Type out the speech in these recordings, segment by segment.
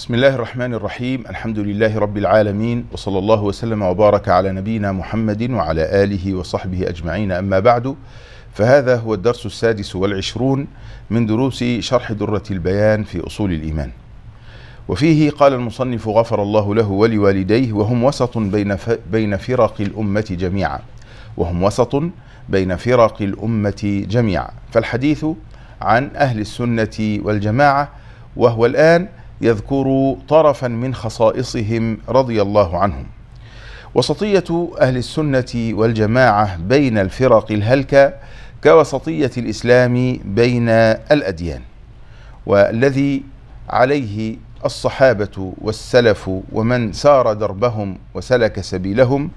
بسم الله الرحمن الرحيم الحمد لله رب العالمين وصلى الله وسلم وبارك على نبينا محمد وعلى آله وصحبه أجمعين أما بعد فهذا هو الدرس السادس والعشرون من دروس شرح درة البيان في أصول الإيمان وفيه قال المصنف غفر الله له ولوالديه وهم وسط بين, بين فرق الأمة جميعا وهم وسط بين فرق الأمة جميعا فالحديث عن أهل السنة والجماعة وهو الآن يذكر طرفا من خصائصهم رضي الله عنهم وسطية أهل السنة والجماعة بين الفرق الهلكة كوسطية الإسلام بين الأديان والذي عليه الصحابة والسلف ومن سار دربهم وسلك سبيلهم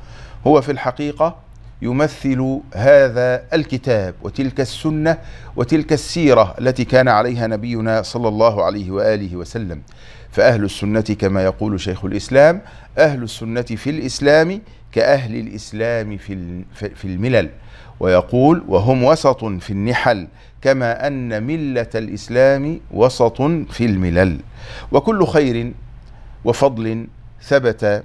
هو في الحقيقة يمثل هذا الكتاب وتلك السنه وتلك السيره التي كان عليها نبينا صلى الله عليه واله وسلم فاهل السنه كما يقول شيخ الاسلام اهل السنه في الاسلام كاهل الاسلام في في الملل ويقول وهم وسط في النحل كما ان مله الاسلام وسط في الملل وكل خير وفضل ثبت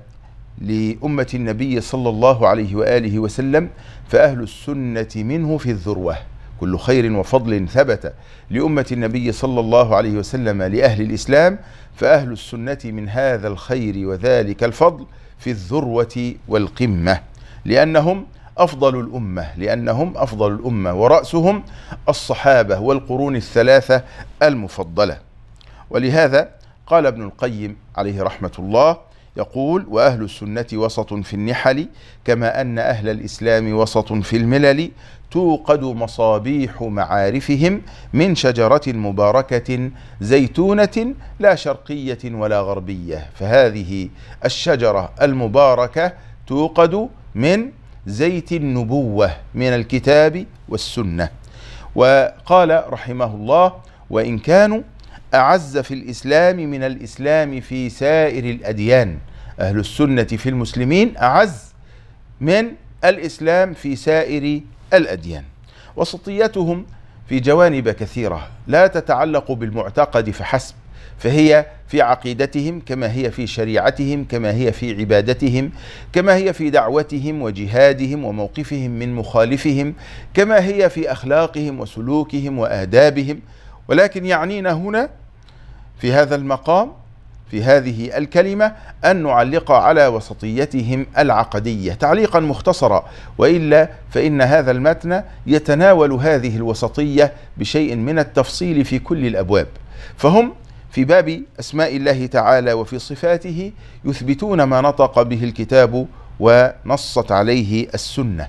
لأمة النبي صلى الله عليه وآله وسلم فأهل السنة منه في الذروة كل خير وفضل ثبت لأمة النبي صلى الله عليه وسلم لأهل الإسلام فأهل السنة من هذا الخير وذلك الفضل في الذروة والقمة لأنهم أفضل الأمة لأنهم أفضل الأمة ورأسهم الصحابة والقرون الثلاثة المفضلة ولهذا قال ابن القيم عليه رحمة الله يقول وأهل السنة وسط في النحل كما أن أهل الإسلام وسط في الملل توقد مصابيح معارفهم من شجرة مباركة زيتونة لا شرقية ولا غربية فهذه الشجرة المباركة توقد من زيت النبوة من الكتاب والسنة وقال رحمه الله وإن كانوا أعز في الإسلام من الإسلام في سائر الأديان أهل السنة في المسلمين أعز من الإسلام في سائر الأديان وسطيتهم في جوانب كثيرة لا تتعلق بالمعتقد فحسب فهي في عقيدتهم كما هي في شريعتهم كما هي في عبادتهم كما هي في دعوتهم وجهادهم وموقفهم من مخالفهم كما هي في اخلاقهم وسلوكهم وادابهم ولكن يعنينا هنا في هذا المقام في هذه الكلمة أن نعلق على وسطيتهم العقدية تعليقا مختصرا وإلا فإن هذا المتن يتناول هذه الوسطية بشيء من التفصيل في كل الأبواب فهم في باب أسماء الله تعالى وفي صفاته يثبتون ما نطق به الكتاب ونصت عليه السنه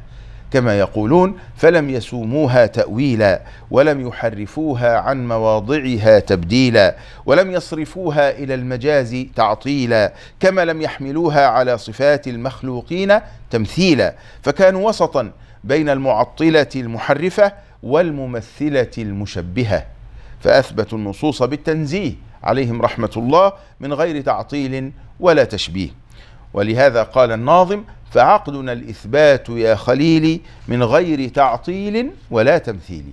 كما يقولون فلم يسوموها تأويلا ولم يحرفوها عن مواضعها تبديلا ولم يصرفوها إلى المجاز تعطيلا كما لم يحملوها على صفات المخلوقين تمثيلا فكانوا وسطا بين المعطلة المحرفة والممثلة المشبهة فأثبتوا النصوص بالتنزيه عليهم رحمة الله من غير تعطيل ولا تشبيه ولهذا قال الناظم فعقدنا الإثبات يا خليلي من غير تعطيل ولا تمثيل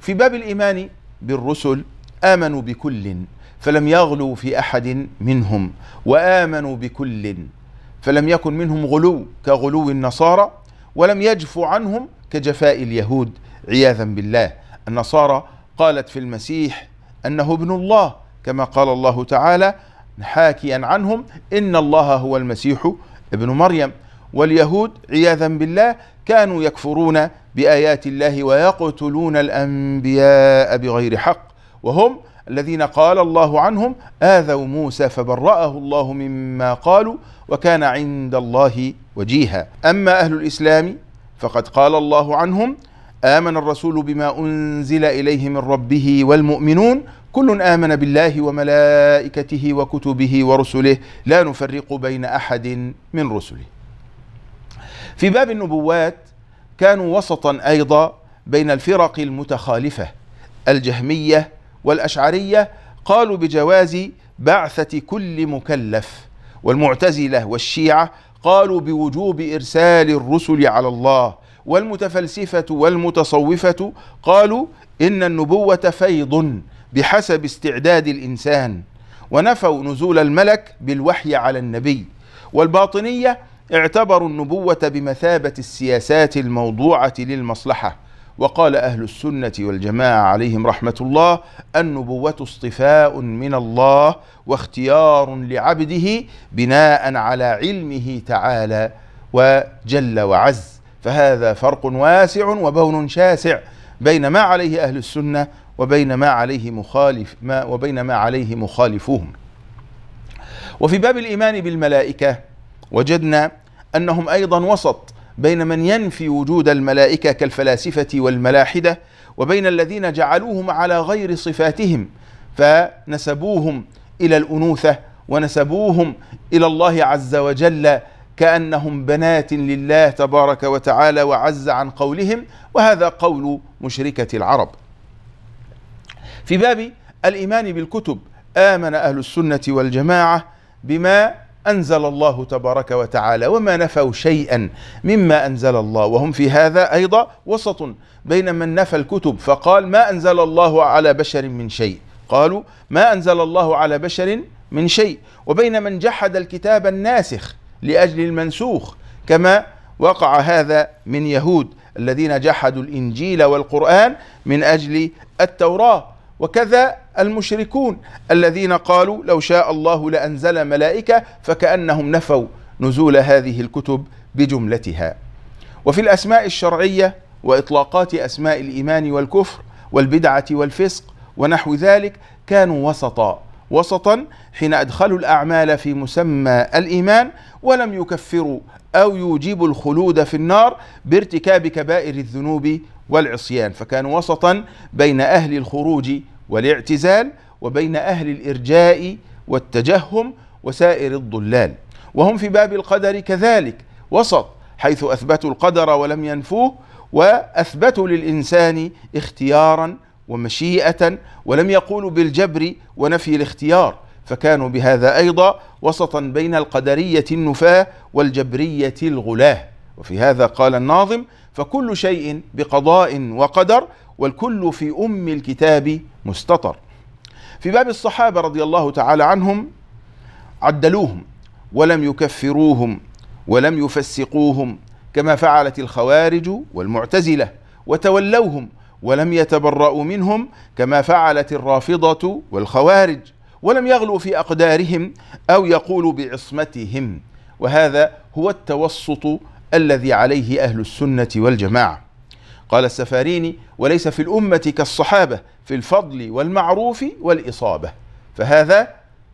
في باب الإيمان بالرسل آمنوا بكل فلم يغلوا في أحد منهم وآمنوا بكل فلم يكن منهم غلو كغلو النصارى ولم يجف عنهم كجفاء اليهود عياذا بالله النصارى قالت في المسيح أنه ابن الله كما قال الله تعالى حاكيا عنهم إن الله هو المسيح ابن مريم واليهود عياذا بالله كانوا يكفرون بآيات الله ويقتلون الأنبياء بغير حق وهم الذين قال الله عنهم آذوا موسى فبرأه الله مما قالوا وكان عند الله وجيها أما أهل الإسلام فقد قال الله عنهم آمن الرسول بما أنزل إليه من ربه والمؤمنون كل آمن بالله وملائكته وكتبه ورسله لا نفرق بين أحد من رسله في باب النبوات كانوا وسطا أيضا بين الفرق المتخالفة الجهمية والأشعرية قالوا بجواز بعثة كل مكلف والمعتزلة والشيعة قالوا بوجوب إرسال الرسل على الله والمتفلسفة والمتصوفة قالوا إن النبوة فيض بحسب استعداد الإنسان ونفوا نزول الملك بالوحي على النبي والباطنية اعتبروا النبوة بمثابة السياسات الموضوعة للمصلحة وقال أهل السنة والجماعة عليهم رحمة الله النبوة اصطفاء من الله واختيار لعبده بناء على علمه تعالى وجل وعز فهذا فرق واسع وبون شاسع بين ما عليه أهل السنة وبين ما عليه مخالف ما وبين ما عليه مخالفوهم وفي باب الإيمان بالملائكة وجدنا انهم ايضا وسط بين من ينفي وجود الملائكه كالفلاسفه والملاحده وبين الذين جعلوهم على غير صفاتهم فنسبوهم الى الانوثه ونسبوهم الى الله عز وجل كانهم بنات لله تبارك وتعالى وعز عن قولهم وهذا قول مشركه العرب. في باب الايمان بالكتب امن اهل السنه والجماعه بما أنزل الله تبارك وتعالى وما نفوا شيئا مما أنزل الله وهم في هذا أيضا وسط بين من نفى الكتب فقال ما أنزل الله على بشر من شيء قالوا ما أنزل الله على بشر من شيء وبين من جحد الكتاب الناسخ لأجل المنسوخ كما وقع هذا من يهود الذين جحدوا الإنجيل والقرآن من أجل التوراة وكذا المشركون الذين قالوا لو شاء الله لأنزل ملائكة فكأنهم نفوا نزول هذه الكتب بجملتها وفي الأسماء الشرعية وإطلاقات أسماء الإيمان والكفر والبدعة والفسق ونحو ذلك كانوا وسطا وسطا حين أدخلوا الأعمال في مسمى الإيمان ولم يكفروا أو يوجبوا الخلود في النار بارتكاب كبائر الذنوب والعصيان فكانوا وسطا بين أهل الخروج والاعتزال وبين أهل الإرجاء والتجهم وسائر الضلال وهم في باب القدر كذلك وسط حيث أثبتوا القدر ولم ينفوه وأثبتوا للإنسان اختيارا ومشيئة ولم يقولوا بالجبر ونفي الاختيار فكانوا بهذا أيضا وسطا بين القدرية النفاة والجبرية الغلاة وفي هذا قال الناظم فكل شيء بقضاء وقدر والكل في أم الكتاب مستطر في باب الصحابة رضي الله تعالى عنهم عدلوهم ولم يكفروهم ولم يفسقوهم كما فعلت الخوارج والمعتزلة وتولوهم ولم يتبرأوا منهم كما فعلت الرافضة والخوارج ولم يغلوا في أقدارهم أو يقولوا بعصمتهم وهذا هو التوسط الذي عليه أهل السنة والجماعة قال السفاريني وليس في الأمة كالصحابة في الفضل والمعروف والإصابة فهذا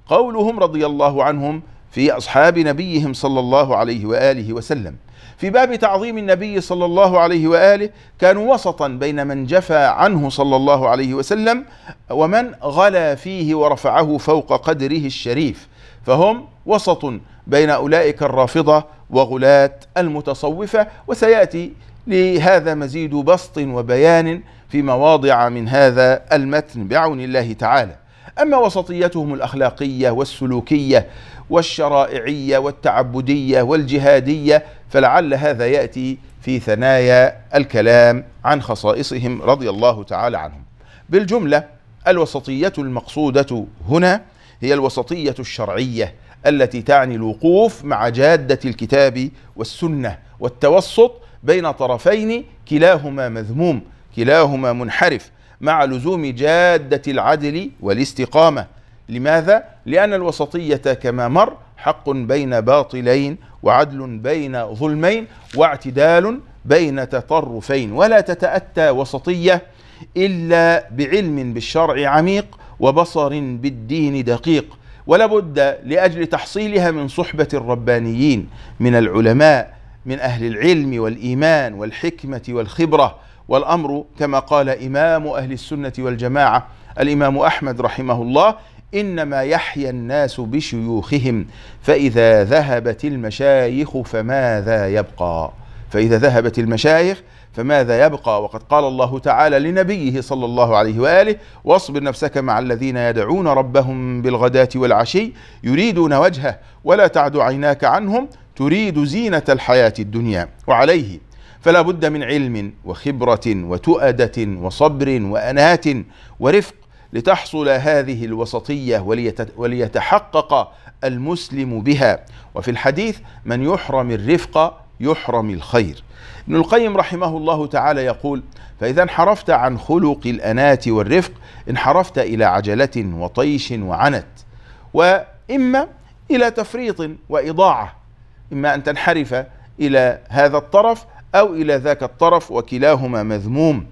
قولهم رضي الله عنهم في أصحاب نبيهم صلى الله عليه وآله وسلم في باب تعظيم النبي صلى الله عليه وآله كانوا وسطا بين من جفى عنه صلى الله عليه وسلم ومن غلا فيه ورفعه فوق قدره الشريف فهم وسط بين أولئك الرافضة وغلاة المتصوفة وسيأتي لهذا مزيد بسط وبيان في مواضع من هذا المتن بعون الله تعالى أما وسطيتهم الأخلاقية والسلوكية والشرائعية والتعبدية والجهادية فلعل هذا يأتي في ثنايا الكلام عن خصائصهم رضي الله تعالى عنهم بالجملة الوسطية المقصودة هنا هي الوسطية الشرعية التي تعني الوقوف مع جادة الكتاب والسنة والتوسط بين طرفين كلاهما مذموم كلاهما منحرف مع لزوم جادة العدل والاستقامة لماذا؟ لأن الوسطية كما مر حق بين باطلين وعدل بين ظلمين واعتدال بين تطرفين ولا تتأتى وسطية إلا بعلم بالشرع عميق وبصر بالدين دقيق ولابد لأجل تحصيلها من صحبة الربانيين من العلماء من أهل العلم والإيمان والحكمة والخبرة والأمر كما قال إمام أهل السنة والجماعة الإمام أحمد رحمه الله إنما يحيا الناس بشيوخهم فإذا ذهبت المشايخ فماذا يبقى فإذا ذهبت المشايخ فماذا يبقى وقد قال الله تعالى لنبيه صلى الله عليه وآله واصبر نفسك مع الذين يدعون ربهم بالغداة والعشي يريدون وجهه ولا تعد عيناك عنهم تريد زينة الحياة الدنيا وعليه فلا بد من علم وخبرة وتؤدة وصبر وأناة ورفق لتحصل هذه الوسطية وليتحقق المسلم بها وفي الحديث من يحرم الرفق يحرم الخير ابن القيم رحمه الله تعالى يقول فإذا انحرفت عن خلق الأناة والرفق انحرفت إلى عجلة وطيش وعنت وإما إلى تفريط وإضاعة إما أن تنحرف إلى هذا الطرف أو إلى ذاك الطرف وكلاهما مذموم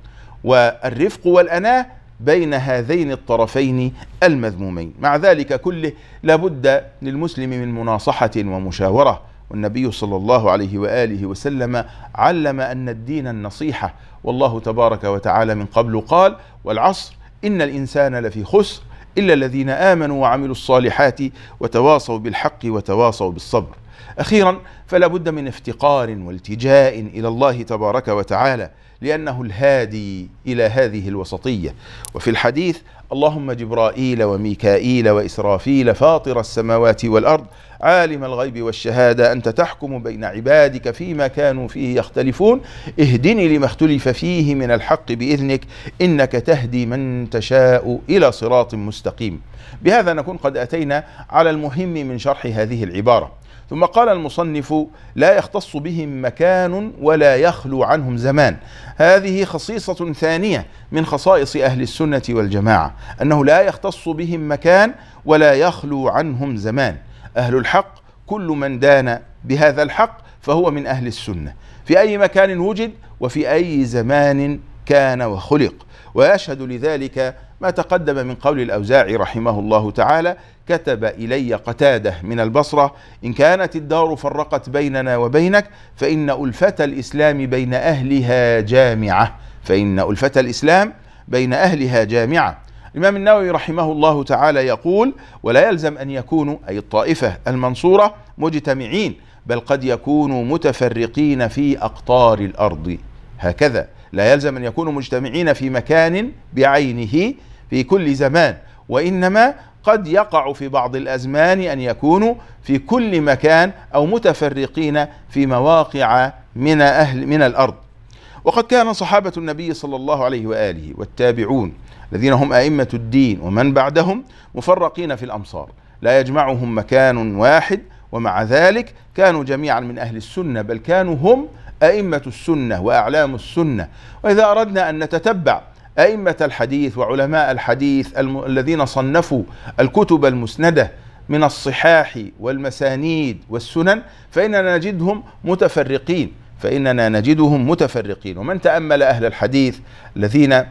والرفق والأناة بين هذين الطرفين المذمومين مع ذلك كله لابد للمسلم من مناصحة ومشاورة والنبي صلى الله عليه وآله وسلم علم أن الدين النصيحة والله تبارك وتعالى من قبل قال والعصر إن الإنسان لفي خسر إلا الذين آمنوا وعملوا الصالحات وتواصوا بالحق وتواصوا بالصبر أخيرا فلا بد من افتقار والتجاء إلى الله تبارك وتعالى لأنه الهادي إلى هذه الوسطية وفي الحديث اللهم جبرائيل وميكائيل وإسرافيل فاطر السماوات والأرض عالم الغيب والشهادة أنت تحكم بين عبادك فيما كانوا فيه يختلفون اهدني لما اختلف فيه من الحق بإذنك إنك تهدي من تشاء إلى صراط مستقيم بهذا نكون قد أتينا على المهم من شرح هذه العبارة ثم قال المصنف لا يختص بهم مكان ولا يخلو عنهم زمان هذه خصيصة ثانية من خصائص أهل السنة والجماعة أنه لا يختص بهم مكان ولا يخلو عنهم زمان أهل الحق كل من دان بهذا الحق فهو من أهل السنة في أي مكان وجد وفي أي زمان كان وخلق ويشهد لذلك ما تقدم من قول الأوزاعي رحمه الله تعالى كتب إلي قتادة من البصرة إن كانت الدار فرقت بيننا وبينك فإن ألفة الإسلام بين أهلها جامعة فإن ألفة الإسلام بين أهلها جامعة الإمام النووي رحمه الله تعالى يقول ولا يلزم أن يكونوا أي الطائفة المنصورة مجتمعين بل قد يكونوا متفرقين في أقطار الأرض هكذا لا يلزم أن يكونوا مجتمعين في مكان بعينه في كل زمان وإنما قد يقع في بعض الأزمان أن يكونوا في كل مكان أو متفرقين في مواقع من أهل من الأرض وقد كان صحابة النبي صلى الله عليه وآله والتابعون الذين هم أئمة الدين ومن بعدهم مفرقين في الأمصار لا يجمعهم مكان واحد ومع ذلك كانوا جميعا من أهل السنة بل كانوا هم أئمة السنة وأعلام السنة وإذا أردنا أن نتتبع أئمة الحديث وعلماء الحديث الم... الذين صنفوا الكتب المسندة من الصحاح والمسانيد والسنن فإننا نجدهم متفرقين فإننا نجدهم متفرقين ومن تأمل أهل الحديث الذين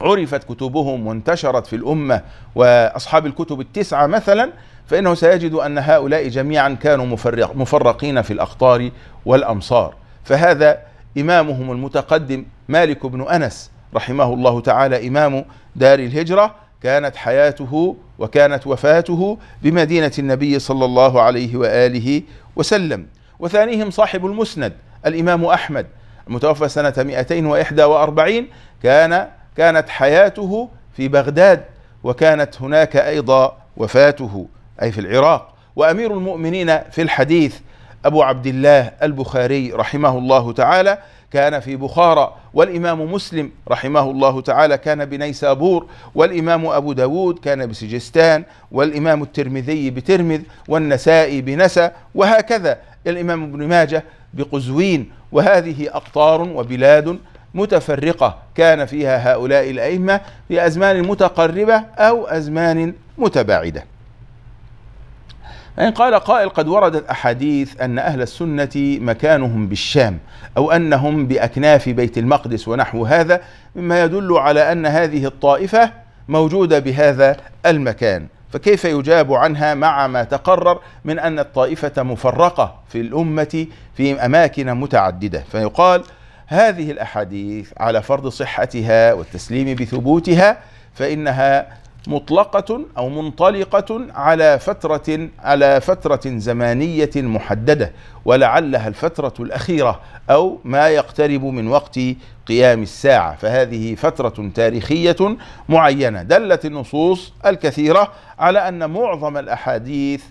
عرفت كتبهم وانتشرت في الأمة وأصحاب الكتب التسعة مثلا فإنه سيجد أن هؤلاء جميعا كانوا مفرق مفرقين في الأخطار والأمصار فهذا إمامهم المتقدم مالك بن أنس رحمه الله تعالى إمام دار الهجرة كانت حياته وكانت وفاته بمدينة النبي صلى الله عليه وآله وسلم وثانيهم صاحب المسند الإمام أحمد المتوفى سنة 241 كان كانت حياته في بغداد وكانت هناك أيضا وفاته أي في العراق وأمير المؤمنين في الحديث أبو عبد الله البخاري رحمه الله تعالى كان في بخارى والإمام مسلم رحمه الله تعالى كان بنيسابور والإمام أبو داود كان بسجستان والإمام الترمذي بترمذ والنسائي بنسى وهكذا الإمام ابن ماجه بقزوين وهذه أقطار وبلاد متفرقة كان فيها هؤلاء الأئمة في أزمان متقربة أو أزمان متباعدة فإن قال قائل قد وردت أحاديث أن أهل السنة مكانهم بالشام أو أنهم بأكناف بيت المقدس ونحو هذا مما يدل على أن هذه الطائفة موجودة بهذا المكان فكيف يجاب عنها مع ما تقرر من أن الطائفة مفرقة في الأمة في أماكن متعددة فيقال هذه الأحاديث على فرض صحتها والتسليم بثبوتها فإنها مطلقة أو منطلقة على فترة على فترة زمانية محددة ولعلها الفترة الأخيرة أو ما يقترب من وقت قيام الساعة فهذه فترة تاريخية معينة دلت النصوص الكثيرة على أن معظم الأحاديث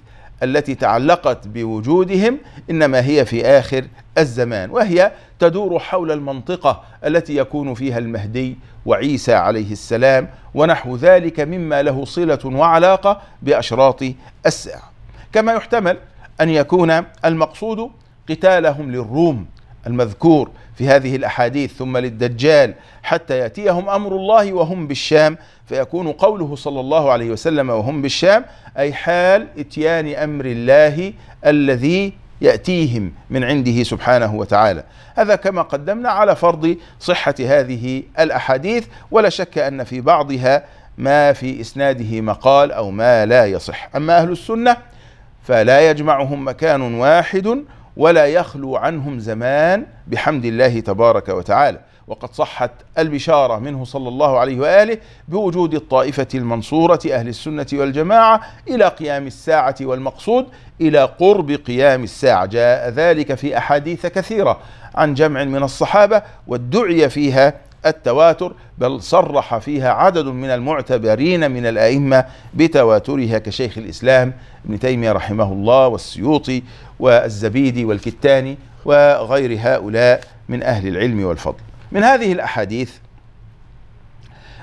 التي تعلقت بوجودهم انما هي في اخر الزمان وهي تدور حول المنطقه التي يكون فيها المهدي وعيسى عليه السلام ونحو ذلك مما له صلة وعلاقة بأشراط الساعة كما يحتمل أن يكون المقصود قتالهم للروم المذكور في هذه الأحاديث ثم للدجال حتى يأتيهم أمر الله وهم بالشام فيكون قوله صلى الله عليه وسلم وهم بالشام أي حال إتيان أمر الله الذي يأتيهم من عنده سبحانه وتعالى هذا كما قدمنا على فرض صحة هذه الأحاديث ولا شك أن في بعضها ما في إسناده مقال أو ما لا يصح أما أهل السنة فلا يجمعهم مكان واحد ولا يخلو عنهم زمان بحمد الله تبارك وتعالى وقد صحت البشارة منه صلى الله عليه وآله بوجود الطائفة المنصورة أهل السنة والجماعة إلى قيام الساعة والمقصود إلى قرب قيام الساعة جاء ذلك في أحاديث كثيرة عن جمع من الصحابة وادعي فيها التواتر بل صرح فيها عدد من المعتبرين من الأئمة بتواترها كشيخ الإسلام ابن تيمية رحمه الله والسيوطي والزبيدي والكتاني وغير هؤلاء من أهل العلم والفضل من هذه الأحاديث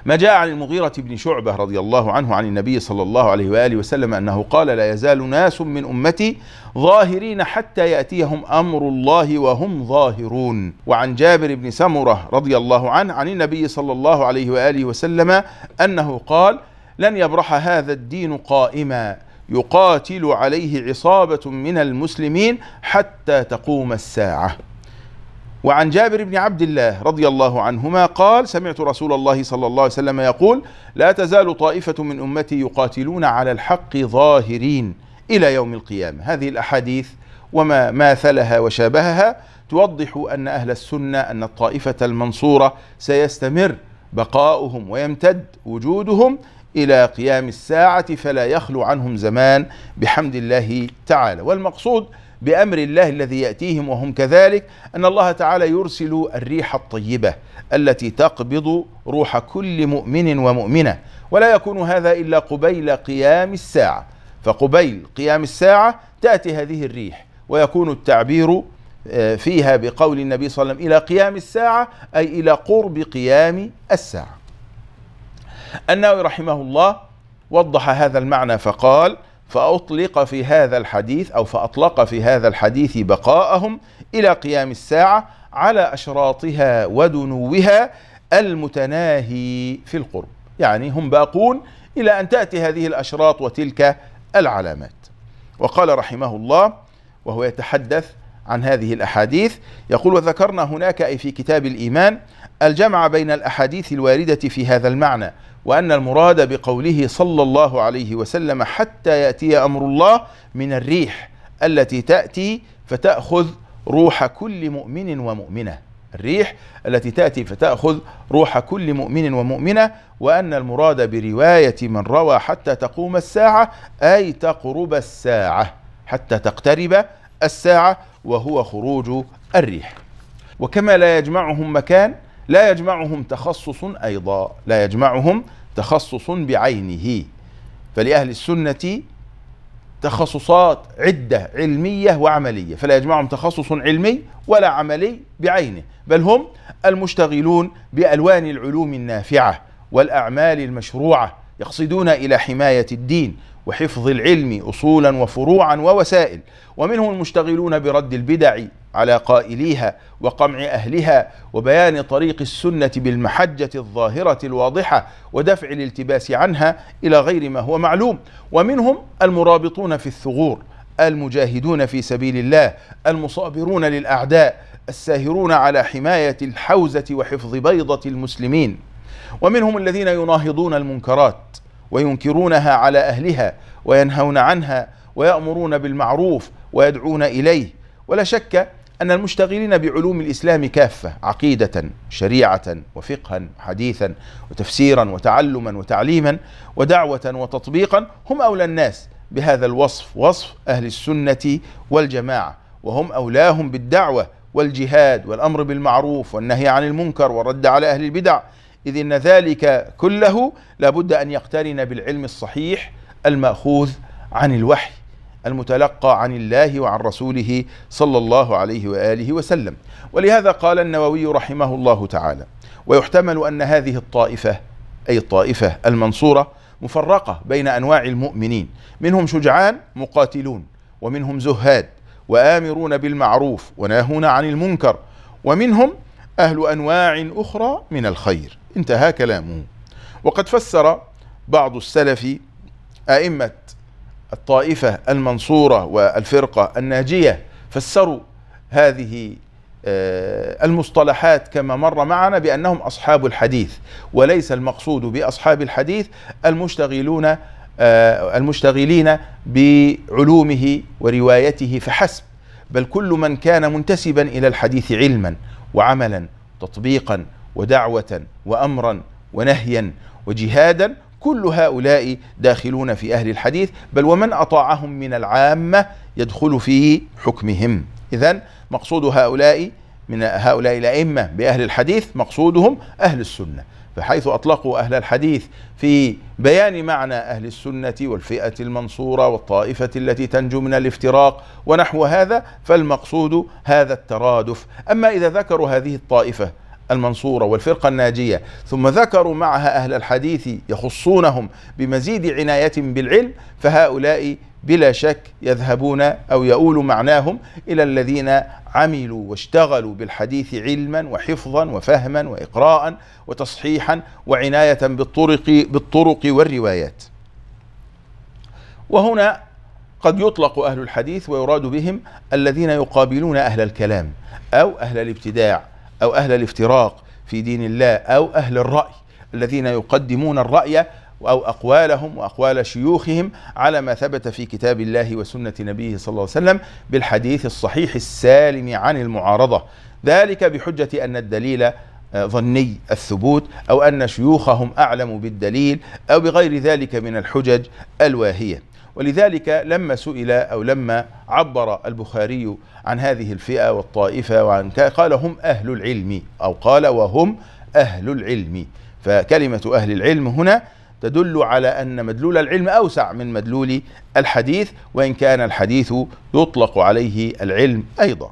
ما جاء عن المغيرة بن شعبة رضي الله عنه عن النبي صلى الله عليه وآله وسلم أنه قال لا يزال ناس من أمتي ظاهرين حتى يأتيهم أمر الله وهم ظاهرون وعن جابر بن سمرة رضي الله عنه عن النبي صلى الله عليه وآله وسلم أنه قال لن يبرح هذا الدين قائما يقاتل عليه عصابة من المسلمين حتى تقوم الساعة وعن جابر بن عبد الله رضي الله عنهما قال سمعت رسول الله صلى الله عليه وسلم يقول لا تزال طائفة من أمتي يقاتلون على الحق ظاهرين إلى يوم القيامة هذه الأحاديث وما ماثلها وشابهها توضح أن أهل السنة أن الطائفة المنصورة سيستمر بقاؤهم ويمتد وجودهم إلى قيام الساعة فلا يخلو عنهم زمان بحمد الله تعالى والمقصود بأمر الله الذي يأتيهم وهم كذلك أن الله تعالى يرسل الريح الطيبة التي تقبض روح كل مؤمن ومؤمنة ولا يكون هذا إلا قبيل قيام الساعة فقبيل قيام الساعة تأتي هذه الريح ويكون التعبير آه، فيها بقول النبي صلى الله عليه وسلم إلى قيام الساعة أي إلى قرب قيام الساعة النووي رحمه الله وضح هذا المعنى فقال فأطلق في هذا الحديث أو فأطلق في هذا الحديث بقاءهم إلى قيام الساعة على أشراطها ودنوها المتناهي في القرب يعني هم باقون إلى أن تأتي هذه الأشراط وتلك العلامات وقال رحمه الله وهو يتحدث عن هذه الأحاديث يقول وذكرنا هناك أي في كتاب الإيمان الجمع بين الأحاديث الواردة في هذا المعنى وأن المراد بقوله صلى الله عليه وسلم حتى يأتي أمر الله من الريح التي تأتي فتأخذ روح كل مؤمن ومؤمنة الريح التي تأتي فتأخذ روح كل مؤمن ومؤمنة وأن المراد برواية من روى حتى تقوم الساعة أي تقرب الساعة حتى تقترب الساعة وهو خروج الريح وكما لا يجمعهم مكان لا يجمعهم تخصص أيضا لا يجمعهم تخصص بعينه فلأهل السنة تخصصات عدة علمية وعملية فلا يجمعهم تخصص علمي ولا عملي بعينه بل هم المشتغلون بألوان العلوم النافعة والأعمال المشروعة يقصدون إلى حماية الدين وحفظ العلم اصولا وفروعا ووسائل ومنهم المشتغلون برد البدع على قائليها وقمع اهلها وبيان طريق السنه بالمحجه الظاهره الواضحه ودفع الالتباس عنها الى غير ما هو معلوم ومنهم المرابطون في الثغور المجاهدون في سبيل الله المصابرون للاعداء الساهرون على حمايه الحوزه وحفظ بيضه المسلمين ومنهم الذين يناهضون المنكرات وينكرونها على اهلها وينهون عنها ويامرون بالمعروف ويدعون اليه ولا شك ان المشتغلين بعلوم الاسلام كافه عقيده شريعه وفقها حديثا وتفسيرا وتعلما وتعليما ودعوه وتطبيقا هم اولى الناس بهذا الوصف وصف اهل السنه والجماعه وهم اولاهم بالدعوه والجهاد والامر بالمعروف والنهي عن المنكر والرد على اهل البدع إذ إن ذلك كله لابد أن يقترن بالعلم الصحيح المأخوذ عن الوحي المتلقى عن الله وعن رسوله صلى الله عليه وآله وسلم ولهذا قال النووي رحمه الله تعالى ويحتمل أن هذه الطائفة أي الطائفة المنصورة مفرقة بين أنواع المؤمنين منهم شجعان مقاتلون ومنهم زهاد وآمرون بالمعروف وناهون عن المنكر ومنهم أهل أنواع أخرى من الخير انتهى كلامه وقد فسر بعض السلف أئمة الطائفة المنصورة والفرقة الناجية فسروا هذه آه، المصطلحات كما مر معنا بأنهم أصحاب الحديث وليس المقصود بأصحاب الحديث المشتغلون آه، المشتغلين بعلومه وروايته فحسب بل كل من كان منتسبا إلى الحديث علما وعملا تطبيقا ودعوة وأمرا ونهيا وجهادا كل هؤلاء داخلون في أهل الحديث بل ومن أطاعهم من العامة يدخل في حكمهم إذا مقصود هؤلاء من هؤلاء الأئمة بأهل الحديث مقصودهم أهل السنة فحيث أطلقوا أهل الحديث في بيان معنى أهل السنة والفئة المنصورة والطائفة التي تنجو من الافتراق ونحو هذا فالمقصود هذا الترادف أما إذا ذكروا هذه الطائفة المنصورة والفرقة الناجية ثم ذكروا معها أهل الحديث يخصونهم بمزيد عناية بالعلم فهؤلاء بلا شك يذهبون أو يؤول معناهم إلى الذين عملوا واشتغلوا بالحديث علما وحفظا وفهما وإقراء وتصحيحا وعناية بالطرق, بالطرق والروايات وهنا قد يطلق أهل الحديث ويراد بهم الذين يقابلون أهل الكلام أو أهل الابتداع أو أهل الافتراق في دين الله أو أهل الرأي الذين يقدمون الرأي أو أقوالهم وأقوال شيوخهم على ما ثبت في كتاب الله وسنة نبيه صلى الله عليه وسلم بالحديث الصحيح السالم عن المعارضة ذلك بحجة أن الدليل آه، ظني الثبوت أو أن شيوخهم أعلم بالدليل أو بغير ذلك من الحجج الواهية ولذلك لما سئل أو لما عبر البخاري عن هذه الفئة والطائفة وعن قال هم أهل العلم أو قال وهم أهل العلم فكلمة أهل العلم هنا تدل على أن مدلول العلم أوسع من مدلول الحديث وإن كان الحديث يطلق عليه العلم أيضا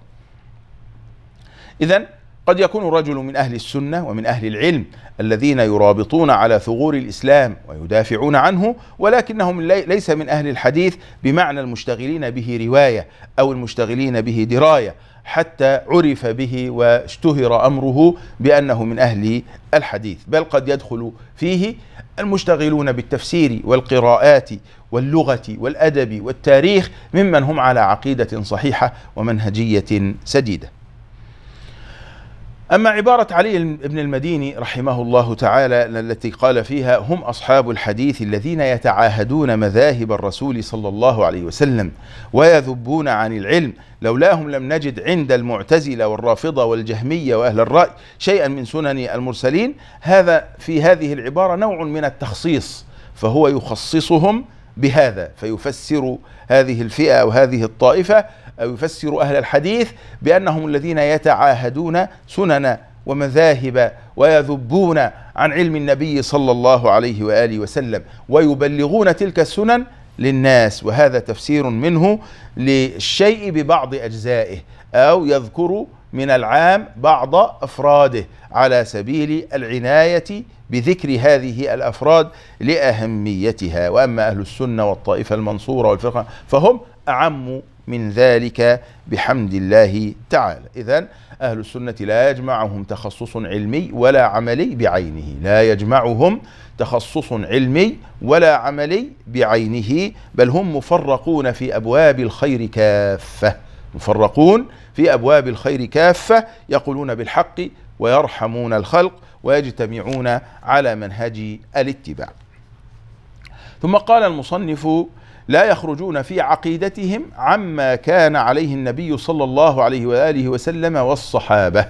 إذا قد يكون رجل من أهل السنة ومن أهل العلم الذين يرابطون على ثغور الإسلام ويدافعون عنه ولكنهم ليس من أهل الحديث بمعنى المشتغلين به رواية أو المشتغلين به دراية حتى عرف به واشتهر أمره بأنه من أهل الحديث بل قد يدخل فيه المشتغلون بالتفسير والقراءات واللغة والأدب والتاريخ ممن هم على عقيدة صحيحة ومنهجية سديدة أما عبارة علي بن المديني رحمه الله تعالى التي قال فيها هم أصحاب الحديث الذين يتعاهدون مذاهب الرسول صلى الله عليه وسلم ويذبون عن العلم لولاهم لم نجد عند المعتزلة والرافضة والجهمية وأهل الرأي شيئا من سنن المرسلين هذا في هذه العبارة نوع من التخصيص فهو يخصصهم بهذا فيفسر هذه الفئة وهذه الطائفة أو يفسر أهل الحديث بأنهم الذين يتعاهدون سنن ومذاهب ويذبون عن علم النبي صلى الله عليه وآله وسلم ويبلغون تلك السنن للناس وهذا تفسير منه للشيء ببعض أجزائه أو يذكر من العام بعض أفراده على سبيل العناية بذكر هذه الأفراد لأهميتها وأما أهل السنة والطائفة المنصورة والفرقة فهم أعم من ذلك بحمد الله تعالى إذا أهل السنة لا يجمعهم تخصص علمي ولا عملي بعينه لا يجمعهم تخصص علمي ولا عملي بعينه بل هم مفرقون في أبواب الخير كافة مفرقون في أبواب الخير كافة يقولون بالحق ويرحمون الخلق ويجتمعون على منهج الاتباع ثم قال المصنف لا يخرجون في عقيدتهم عما كان عليه النبي صلى الله عليه واله وسلم والصحابه.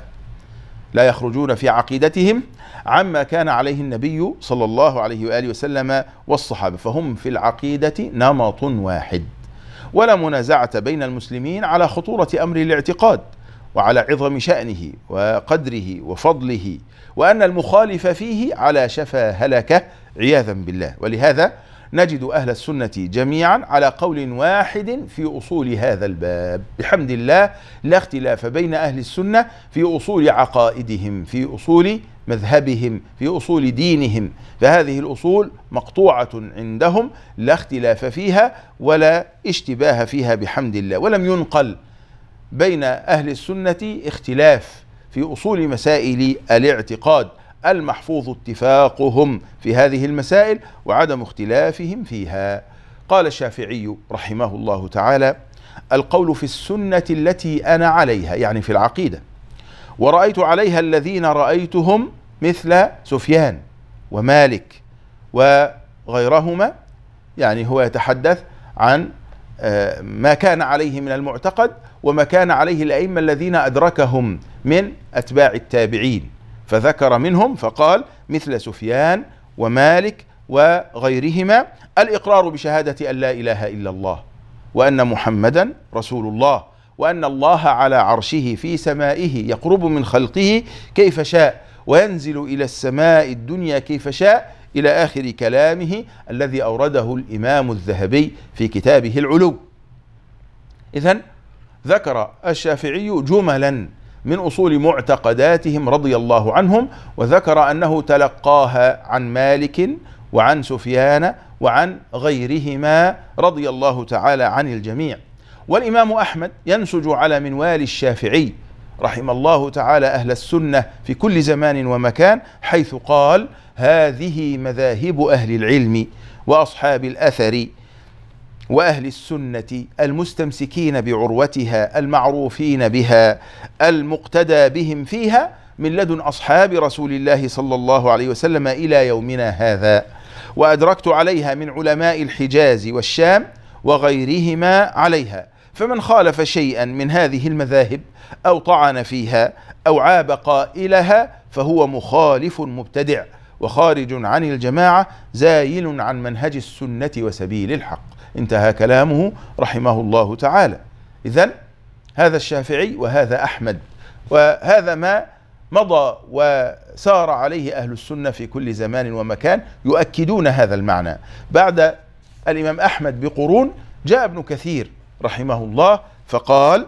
لا يخرجون في عقيدتهم عما كان عليه النبي صلى الله عليه واله وسلم والصحابه، فهم في العقيده نمط واحد. ولا منازعه بين المسلمين على خطوره امر الاعتقاد. وعلى عظم شأنه وقدره وفضله وأن المخالف فيه على شفا هلكة عياذا بالله ولهذا نجد أهل السنة جميعا على قول واحد في أصول هذا الباب بحمد الله لا اختلاف بين أهل السنة في أصول عقائدهم في أصول مذهبهم في أصول دينهم فهذه الأصول مقطوعة عندهم لا اختلاف فيها ولا اشتباه فيها بحمد الله ولم ينقل بين أهل السنة اختلاف في أصول مسائل الاعتقاد المحفوظ اتفاقهم في هذه المسائل وعدم اختلافهم فيها قال الشافعي رحمه الله تعالى القول في السنه التي انا عليها يعني في العقيده ورايت عليها الذين رايتهم مثل سفيان ومالك وغيرهما يعني هو يتحدث عن آه، ما كان عليه من المعتقد وما كان عليه الائمه الذين ادركهم من اتباع التابعين فذكر منهم فقال مثل سفيان ومالك وغيرهما الإقرار بشهادة أن لا إله إلا الله وأن محمدا رسول الله وأن الله على عرشه في سمائه يقرب من خلقه كيف شاء وينزل إلى السماء الدنيا كيف شاء إلى آخر كلامه الذي أورده الإمام الذهبي في كتابه العلو إذا ذكر الشافعي جملا من أصول معتقداتهم رضي الله عنهم وذكر أنه تلقاها عن مالك وعن سفيان وعن غيرهما رضي الله تعالى عن الجميع والإمام أحمد ينسج على منوال الشافعي رحم الله تعالى أهل السنة في كل زمان ومكان حيث قال هذه مذاهب أهل العلم وأصحاب الأثر واهل السنه المستمسكين بعروتها المعروفين بها المقتدى بهم فيها من لدن اصحاب رسول الله صلى الله عليه وسلم الى يومنا هذا وادركت عليها من علماء الحجاز والشام وغيرهما عليها فمن خالف شيئا من هذه المذاهب او طعن فيها او عاب قائلها فهو مخالف مبتدع وخارج عن الجماعه زايل عن منهج السنه وسبيل الحق انتهى كلامه رحمه الله تعالى إذا هذا الشافعي وهذا أحمد وهذا ما مضى وسار عليه أهل السنة في كل زمان ومكان يؤكدون هذا المعنى بعد الإمام أحمد بقرون جاء ابن كثير رحمه الله فقال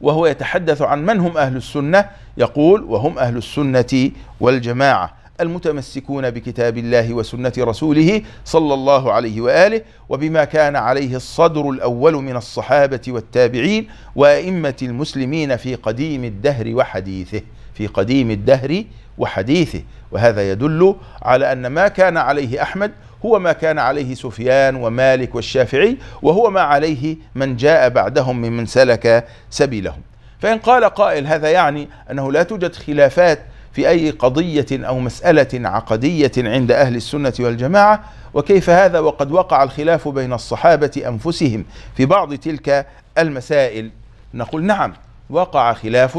وهو يتحدث عن من هم أهل السنة يقول وهم أهل السنة والجماعة المتمسكون بكتاب الله وسنة رسوله صلى الله عليه وآله وبما كان عليه الصدر الأول من الصحابة والتابعين وأئمة المسلمين في قديم الدهر وحديثه في قديم الدهر وحديثه وهذا يدل على أن ما كان عليه أحمد هو ما كان عليه سفيان ومالك والشافعي وهو ما عليه من جاء بعدهم ممن سلك سبيلهم فإن قال قائل هذا يعني أنه لا توجد خلافات في أي قضية أو مسألة عقدية عند أهل السنة والجماعة وكيف هذا وقد وقع الخلاف بين الصحابة أنفسهم في بعض تلك المسائل نقول نعم وقع خلاف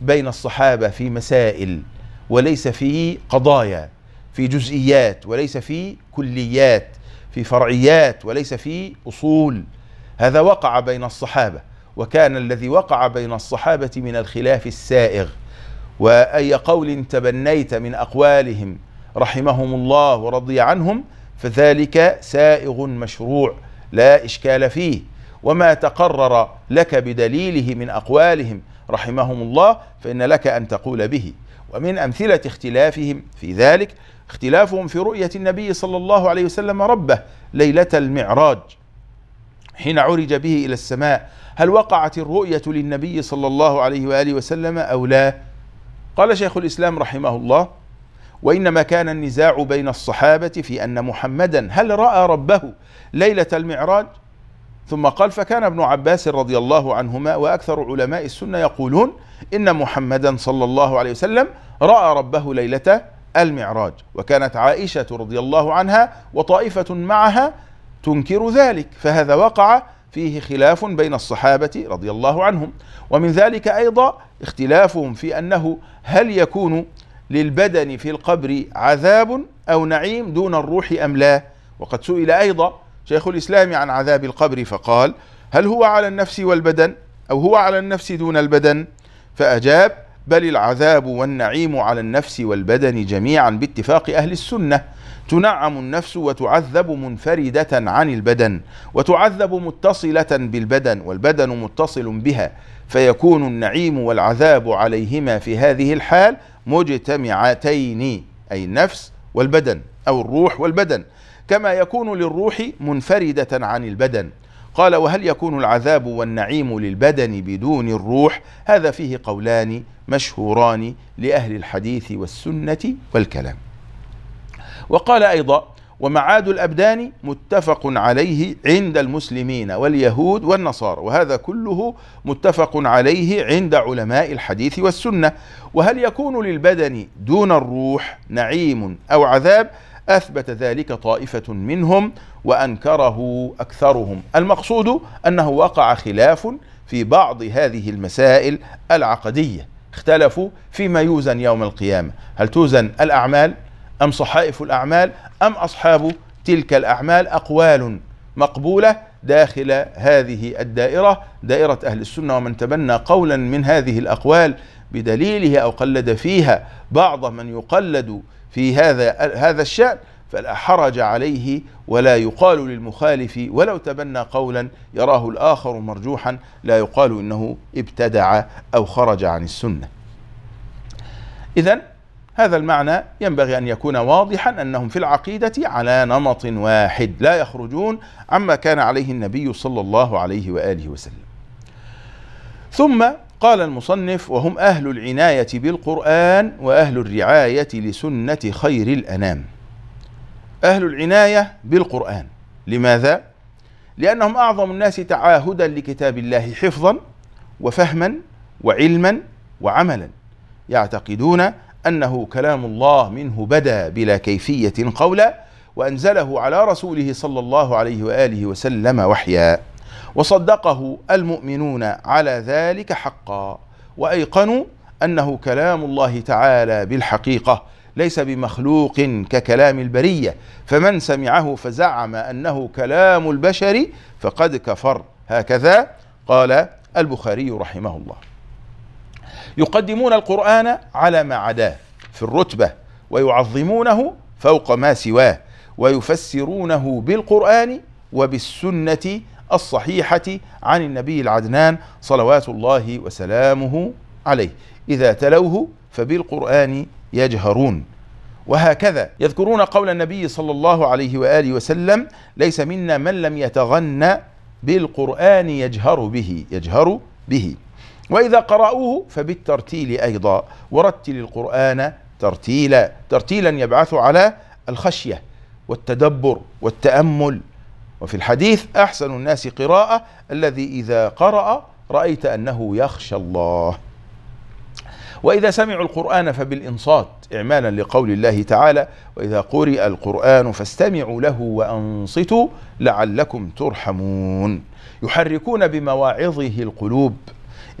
بين الصحابة في مسائل وليس في قضايا في جزئيات وليس في كليات في فرعيات وليس في أصول هذا وقع بين الصحابة وكان الذي وقع بين الصحابة من الخلاف السائغ وأي قول تبنيت من أقوالهم رحمهم الله ورضي عنهم فذلك سائغ مشروع لا إشكال فيه وما تقرر لك بدليله من أقوالهم رحمهم الله فإن لك أن تقول به ومن أمثلة اختلافهم في ذلك اختلافهم في رؤية النبي صلى الله عليه وسلم ربه ليلة المعراج حين عرج به إلى السماء هل وقعت الرؤية للنبي صلى الله عليه وآله وسلم أو لا؟ قال شيخ الإسلام رحمه الله وإنما كان النزاع بين الصحابة في أن محمدا هل رأى ربه ليلة المعراج ثم قال فكان ابن عباس رضي الله عنهما وأكثر علماء السنة يقولون إن محمدا صلى الله عليه وسلم رأى ربه ليلة المعراج وكانت عائشة رضي الله عنها وطائفة معها تنكر ذلك فهذا وقع فيه خلاف بين الصحابة رضي الله عنهم ومن ذلك أيضا اختلافهم في أنه هل يكون للبدن في القبر عذاب أو نعيم دون الروح أم لا وقد سئل أيضا شيخ الإسلام عن عذاب القبر فقال هل هو على النفس والبدن أو هو على النفس دون البدن فأجاب بل العذاب والنعيم على النفس والبدن جميعا باتفاق أهل السنة تنعم النفس وتعذب منفردة عن البدن وتعذب متصلة بالبدن والبدن متصل بها فيكون النعيم والعذاب عليهما في هذه الحال مجتمعتين أي النفس والبدن أو الروح والبدن كما يكون للروح منفردة عن البدن قال وهل يكون العذاب والنعيم للبدن بدون الروح هذا فيه قولان مشهوران لأهل الحديث والسنة والكلام وقال أيضا ومعاد الأبدان متفق عليه عند المسلمين واليهود والنصارى وهذا كله متفق عليه عند علماء الحديث والسنة وهل يكون للبدن دون الروح نعيم أو عذاب أثبت ذلك طائفة منهم وأنكره أكثرهم المقصود أنه وقع خلاف في بعض هذه المسائل العقدية اختلفوا فيما يوزن يوم القيامة هل توزن الأعمال؟ أم صحائف الأعمال أم أصحاب تلك الأعمال أقوال مقبولة داخل هذه الدائرة دائرة أهل السنة ومن تبنى قولا من هذه الأقوال بدليله أو قلد فيها بعض من يقلد في هذا هذا الشأن فلا حرج عليه ولا يقال للمخالف ولو تبنى قولا يراه الآخر مرجوحا لا يقال إنه ابتدع أو خرج عن السنة إذا هذا المعنى ينبغي أن يكون واضحا أنهم في العقيدة على نمط واحد لا يخرجون عما كان عليه النبي صلى الله عليه وآله وسلم ثم قال المصنف وهم أهل العناية بالقرآن وأهل الرعاية لسنة خير الأنام أهل العناية بالقرآن لماذا؟ لأنهم أعظم الناس تعاهدا لكتاب الله حفظا وفهما وعلما وعملا يعتقدون أنه كلام الله منه بدا بلا كيفية قولا وأنزله على رسوله صلى الله عليه وآله وسلم وحيا وصدقه المؤمنون على ذلك حقا وأيقنوا أنه كلام الله تعالى بالحقيقة ليس بمخلوق ككلام البرية فمن سمعه فزعم أنه كلام البشر فقد كفر هكذا قال البخاري رحمه الله يقدمون القرآن على ما عداه في الرتبة ويعظمونه فوق ما سواه ويفسرونه بالقرآن وبالسنة الصحيحة عن النبي العدنان صلوات الله وسلامه عليه إذا تلوه فبالقرآن يجهرون وهكذا يذكرون قول النبي صلى الله عليه وآله وسلم ليس منا من لم يتغنى بالقرآن يجهر به يجهر به وإذا قرأوه فبالترتيل أيضا ورتل القرآن ترتيلا ترتيلا يبعث على الخشية والتدبر والتأمل وفي الحديث أحسن الناس قراءة الذي إذا قرأ رأيت أنه يخشى الله وإذا سمعوا القرآن فبالإنصات إعمالا لقول الله تعالى وإذا قرئ القرآن فاستمعوا له وأنصتوا لعلكم ترحمون يحركون بمواعظه القلوب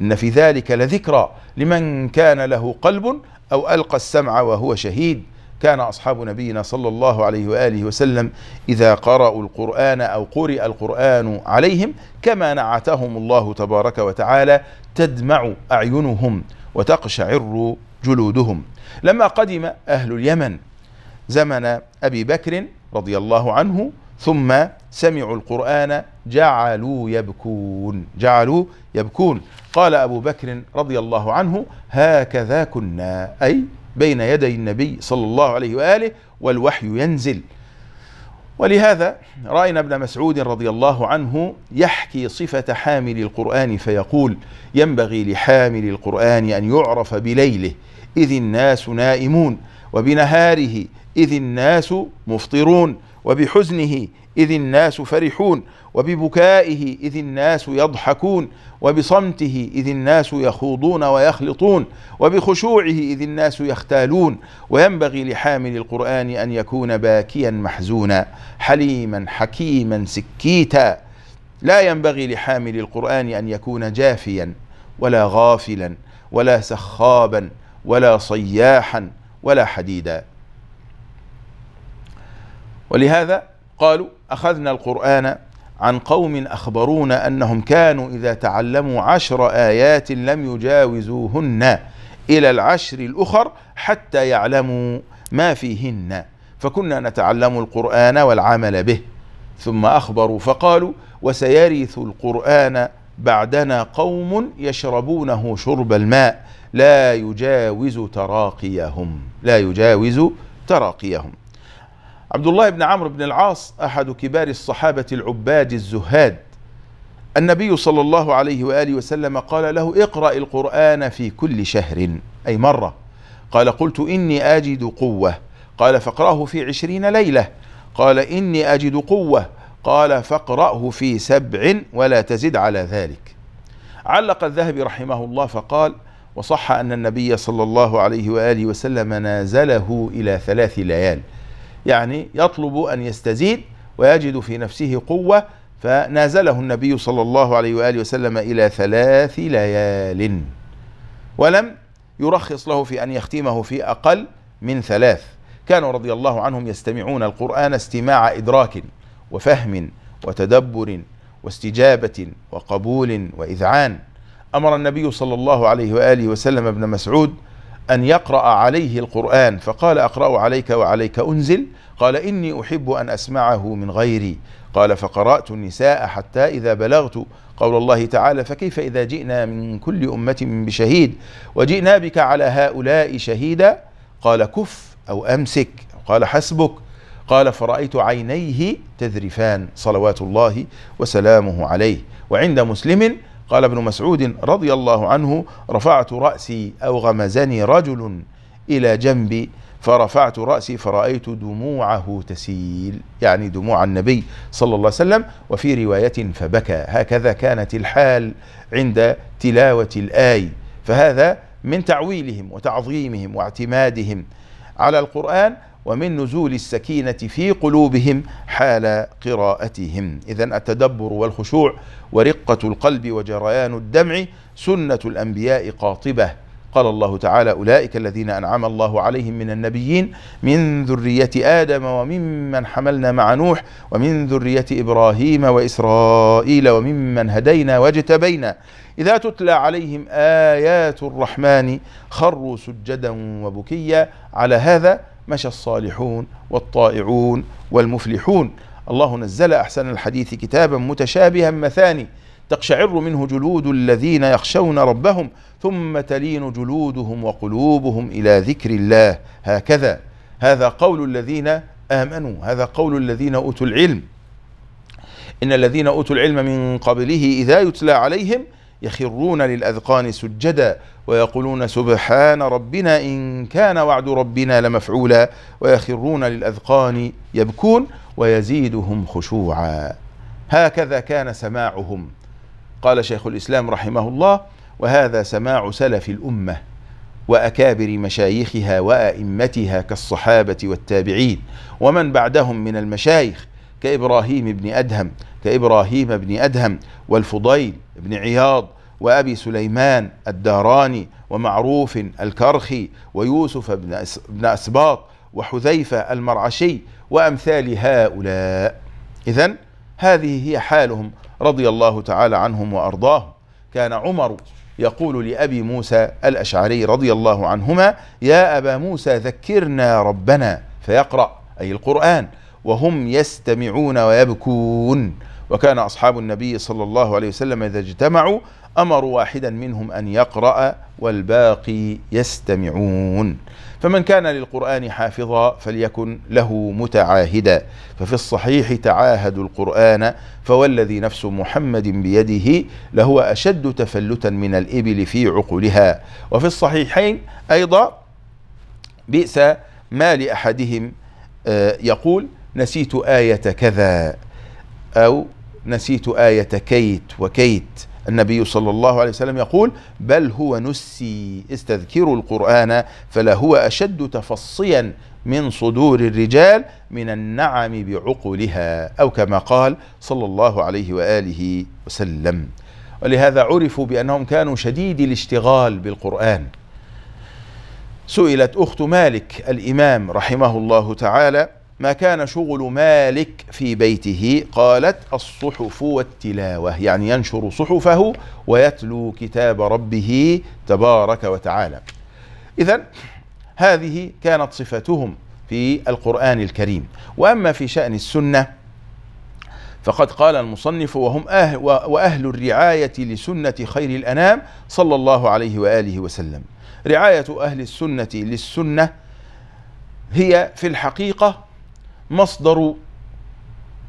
إن في ذلك لذكرى لمن كان له قلب أو ألقى السمع وهو شهيد كان أصحاب نبينا صلى الله عليه وآله وسلم إذا قرأوا القرآن أو قرئ القرآن عليهم كما نعتهم الله تبارك وتعالى تدمع أعينهم وتقشعر جلودهم لما قدم أهل اليمن زمن أبي بكر رضي الله عنه ثم سمعوا القرآن جعلوا يبكون جعلوا يبكون قال أبو بكر رضي الله عنه هكذا كنا أي بين يدي النبي صلى الله عليه وآله والوحي ينزل ولهذا رأينا ابن مسعود رضي الله عنه يحكي صفة حامل القرآن فيقول ينبغي لحامل القرآن أن يعرف بليله إذ الناس نائمون وبنهاره إذ الناس مفطرون وبحزنه إذ الناس فرحون وببكائه إذ الناس يضحكون وبصمته إذ الناس يخوضون ويخلطون وبخشوعه إذ الناس يختالون وينبغي لحامل القرآن أن يكون باكيا محزونا حليما حكيما سكيتا لا ينبغي لحامل القرآن أن يكون جافيا ولا غافلا ولا سخابا ولا صياحا ولا حديدا ولهذا قالوا أخذنا القرآن عن قوم أخبرونا أنهم كانوا إذا تعلموا عشر آيات لم يجاوزوهن إلى العشر الأخر حتى يعلموا ما فيهن فكنا نتعلم القرآن والعمل به ثم أخبروا فقالوا وسيرث القرآن بعدنا قوم يشربونه شرب الماء لا يجاوز تراقيهم لا يجاوز تراقيهم عبد الله بن عمرو بن العاص أحد كبار الصحابة العباد الزهاد النبي صلى الله عليه وآله وسلم قال له اقرأ القرآن في كل شهر أي مرة قال قلت إني أجد قوة قال فاقرأه في عشرين ليلة قال إني أجد قوة قال فاقرأه في سبع ولا تزد على ذلك علق الذهبي رحمه الله فقال وصح أن النبي صلى الله عليه وآله وسلم نازله إلى ثلاث ليال يعني يطلب أن يستزيد ويجد في نفسه قوة فنازله النبي صلى الله عليه وآله وسلم إلى ثلاث ليال ولم يرخص له في أن يختمه في أقل من ثلاث كانوا رضي الله عنهم يستمعون القرآن استماع إدراك وفهم وتدبر واستجابة وقبول وإذعان أمر النبي صلى الله عليه وآله وسلم ابن مسعود أن يقرأ عليه القرآن فقال أقرأ عليك وعليك أنزل قال إني أحب أن أسمعه من غيري قال فقرأت النساء حتى إذا بلغت قول الله تعالى فكيف إذا جئنا من كل أمة بشهيد وجئنا بك على هؤلاء شهيدا قال كف أو أمسك قال حسبك قال فرأيت عينيه تذرفان صلوات الله وسلامه عليه وعند مسلم قال ابن مسعود رضي الله عنه رفعت رأسي أو غمزني رجل إلى جنبي فرفعت رأسي فرأيت دموعه تسيل يعني دموع النبي صلى الله عليه وسلم وفي رواية فبكى هكذا كانت الحال عند تلاوة الآي فهذا من تعويلهم وتعظيمهم واعتمادهم على القرآن ومن نزول السكينة في قلوبهم حال قراءتهم إذا التدبر والخشوع ورقة القلب وجريان الدمع سنة الأنبياء قاطبة قال الله تعالى أولئك الذين أنعم الله عليهم من النبيين من ذرية آدم وممن حملنا مع نوح ومن ذرية إبراهيم وإسرائيل وممن هدينا واجتبينا إذا تتلى عليهم آيات الرحمن خروا سجدا وبكيا على هذا مشى الصالحون والطائعون والمفلحون الله نزل أحسن الحديث كتابا متشابها مثاني تقشعر منه جلود الذين يخشون ربهم ثم تلين جلودهم وقلوبهم إلى ذكر الله هكذا هذا قول الذين آمنوا هذا قول الذين أوتوا العلم إن الذين أوتوا العلم من قبله إذا يتلى عليهم يخرون للأذقان سجدا ويقولون سبحان ربنا إن كان وعد ربنا لمفعولا ويخرون للأذقان يبكون ويزيدهم خشوعا هكذا كان سماعهم قال شيخ الإسلام رحمه الله وهذا سماع سلف الأمة واكابر مشايخها وائمتها كالصحابه والتابعين ومن بعدهم من المشايخ كإبراهيم بن أدهم كإبراهيم بن أدهم والفضيل بن عياض وأبي سليمان الداراني ومعروف الكرخي ويوسف بن أسباط وحذيفة المرعشي وأمثال هؤلاء إذا هذه هي حالهم رضي الله تعالى عنهم وأرضاهم كان عمر يقول لأبي موسى الأشعري رضي الله عنهما يا أبا موسى ذكرنا ربنا فيقرأ أي القرآن وهم يستمعون ويبكون وكان أصحاب النبي صلى الله عليه وسلم إذا اجتمعوا أمروا واحدا منهم أن يقرأ والباقي يستمعون فمن كان للقرآن حافظا فليكن له متعاهدا ففي الصحيح تعاهدوا القرآن فوالذي نفس محمد بيده لهو أشد تفلتا من الإبل في عقولها وفي الصحيحين أيضا بئس ما لأحدهم آه، يقول نسيت آية كذا أو نسيت آية كيت وكيت النبي صلى الله عليه وسلم يقول بل هو نسي استذكروا القرآن فلهو أشد تفصيا من صدور الرجال من النعم بعقولها أو كما قال صلى الله عليه وآله وسلم ولهذا عرفوا بأنهم كانوا شديد الاشتغال بالقرآن سئلت أخت مالك الإمام رحمه الله تعالى ما كان شغل مالك في بيته قالت الصحف والتلاوة يعني ينشر صحفه ويتلو كتاب ربه تبارك وتعالى إذا هذه كانت صفتهم في القرآن الكريم وأما في شأن السنة فقد قال المصنف وهم أهل وأهل الرعاية لسنة خير الأنام صلى الله عليه وآله وسلم رعاية أهل السنة للسنة هي في الحقيقة مصدر